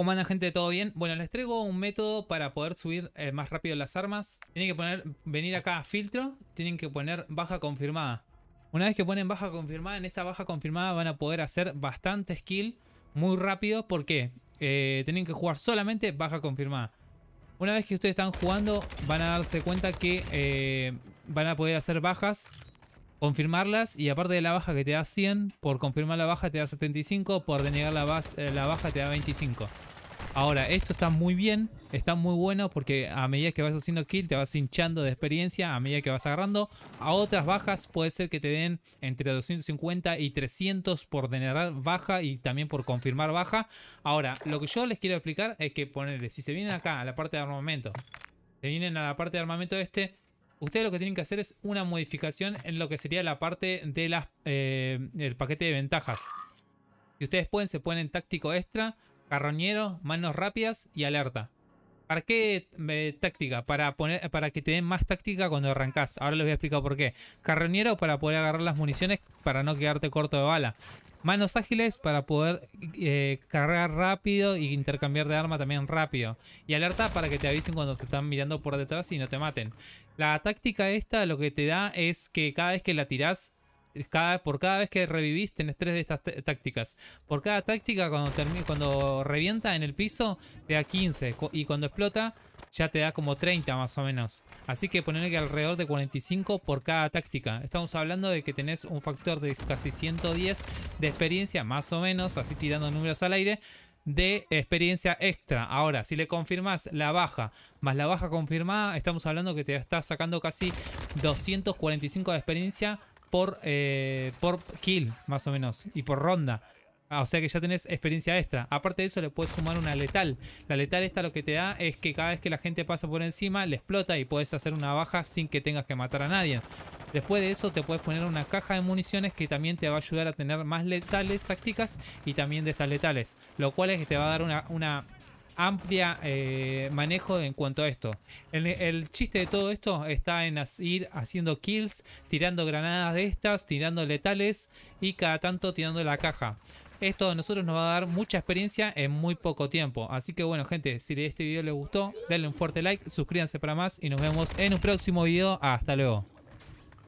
¿Cómo andan gente? ¿Todo bien? Bueno, les traigo un método para poder subir eh, más rápido las armas. Tienen que poner, venir acá a filtro, tienen que poner baja confirmada. Una vez que ponen baja confirmada, en esta baja confirmada van a poder hacer bastante skill muy rápido. ¿Por qué? Eh, tienen que jugar solamente baja confirmada. Una vez que ustedes están jugando, van a darse cuenta que eh, van a poder hacer bajas, confirmarlas. Y aparte de la baja que te da 100, por confirmar la baja te da 75, por denegar la baja te da 25. Ahora, esto está muy bien, está muy bueno porque a medida que vas haciendo kill te vas hinchando de experiencia, a medida que vas agarrando. A otras bajas puede ser que te den entre 250 y 300 por generar baja y también por confirmar baja. Ahora, lo que yo les quiero explicar es que ponerle, si se vienen acá a la parte de armamento, se vienen a la parte de armamento este, ustedes lo que tienen que hacer es una modificación en lo que sería la parte eh, del paquete de ventajas. Si ustedes pueden, se ponen táctico extra, carroñero, manos rápidas y alerta. ¿Para qué eh, táctica? Para, poner, para que te den más táctica cuando arrancás. Ahora les voy a explicar por qué. Carroñero para poder agarrar las municiones para no quedarte corto de bala. Manos ágiles para poder eh, cargar rápido y intercambiar de arma también rápido. Y alerta para que te avisen cuando te están mirando por detrás y no te maten. La táctica esta lo que te da es que cada vez que la tirás por cada vez que revivís tenés tres de estas tácticas. Por cada táctica, cuando, cuando revienta en el piso, te da 15. Y cuando explota, ya te da como 30 más o menos. Así que ponerle que alrededor de 45 por cada táctica. Estamos hablando de que tenés un factor de casi 110 de experiencia, más o menos, así tirando números al aire de experiencia extra. Ahora, si le confirmas la baja más la baja confirmada, estamos hablando que te estás sacando casi 245 de experiencia por, eh, por kill, más o menos, y por ronda. Ah, o sea que ya tenés experiencia extra. Aparte de eso, le puedes sumar una letal. La letal esta lo que te da es que cada vez que la gente pasa por encima, le explota y puedes hacer una baja sin que tengas que matar a nadie. Después de eso, te puedes poner una caja de municiones que también te va a ayudar a tener más letales tácticas y también de estas letales. Lo cual es que te va a dar una, una amplia eh, manejo en cuanto a esto. El, chiste de todo esto está en ir haciendo kills, tirando granadas de estas, tirando letales y cada tanto tirando la caja. Esto a nosotros nos va a dar mucha experiencia en muy poco tiempo. Así que bueno gente, si este video les gustó, denle un fuerte like, suscríbanse para más y nos vemos en un próximo video. Hasta luego.